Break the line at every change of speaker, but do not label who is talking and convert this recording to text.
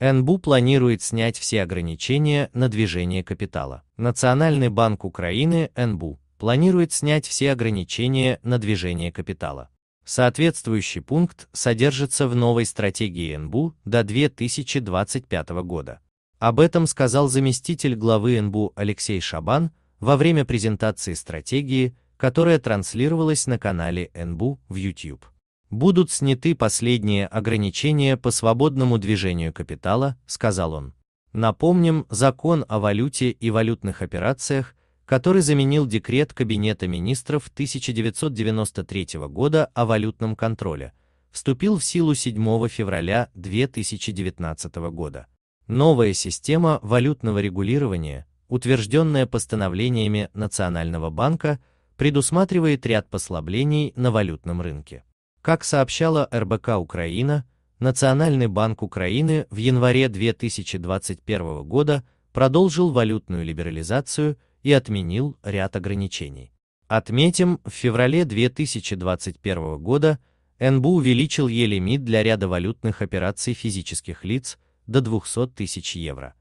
НБУ планирует снять все ограничения на движение капитала. Национальный банк Украины НБУ планирует снять все ограничения на движение капитала. Соответствующий пункт содержится в новой стратегии НБУ до 2025 года. Об этом сказал заместитель главы НБУ Алексей Шабан во время презентации стратегии, которая транслировалась на канале НБУ в YouTube будут сняты последние ограничения по свободному движению капитала, сказал он. Напомним закон о валюте и валютных операциях, который заменил декрет Кабинета министров 1993 года о валютном контроле, вступил в силу 7 февраля 2019 года. Новая система валютного регулирования, утвержденная постановлениями Национального банка, предусматривает ряд послаблений на валютном рынке. Как сообщала РБК Украина, Национальный банк Украины в январе 2021 года продолжил валютную либерализацию и отменил ряд ограничений. Отметим, в феврале 2021 года НБУ увеличил Е-лимит для ряда валютных операций физических лиц до 200 тысяч евро.